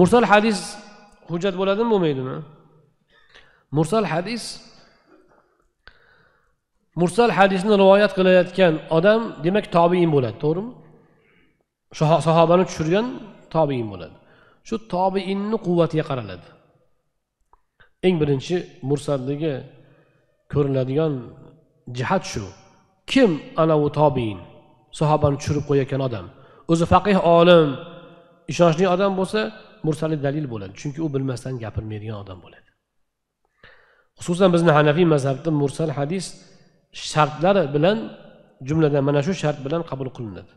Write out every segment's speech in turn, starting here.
mursal hadis hujjat bo'ladimi bo'lmaydimi mursal hadis mursal hadisni rivoyat qilayotgan odam demak tobiin bo'ladi to'g'rimi sahobani tushirgan tobiin bo'ladi shu tobiinni quvvatiga qaraladi eng birinchi mursaldagi ko'rinadigan jihat shu kim anavi tobiin sahobani tushirib qo'yayotgan odam o'zi faqih olim ishonchli odam bo'lsa mursali dalil bo'ladi chunki u bilmasdan gapirmaydigan odam bo'ladi xususan bizni hanafiy mazhabda mursal hadis shartlar bilan jumladan mana shu shart bilan qabul qilinadi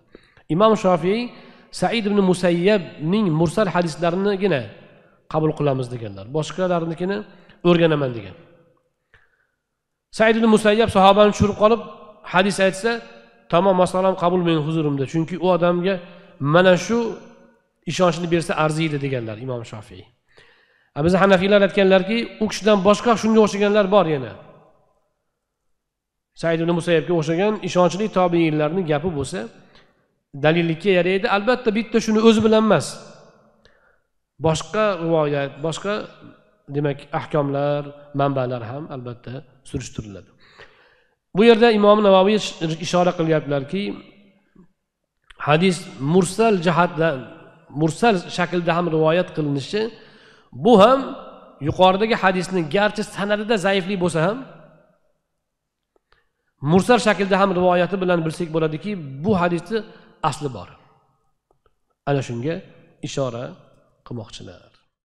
imom shofiy said ibn musayyabning mursal hadislarinigina qabul qilamiz deganlar boshqalarnikini o'rganaman degan said ibn musayyab sahobani tushirib qolib hadis aytsa tamom masalam qabul meni huzurimda chunki u odamga mana shu ishonchni bersa arziydi deganlar imom shofiy bizni hanafiylar aytganlarki u kishidan boshqa shunga o'xshaganlar bor yana said musayabga musayyabga o'xshagan ishonchli tobiinlarni gapi bo'lsa dalillikka yaraydi albatta bitta shuni o'zi bilan emas boshqa rivoyat boshqa demak ahkomlar manbalar ham albatta surishtiriladi bu yerda imom navoiy ishora qilyaptilarki hadis mursal jihatdan mursal shaklda ham rivoyat qilinishi bu ham yuqoridagi hadisni garchi sanadida zaiflik bo'lsa ham mursal shaklda ham rivoyati bilan bilsak bo'ladiki bu hadisni asli bor ana shunga ishora qilmoqchilar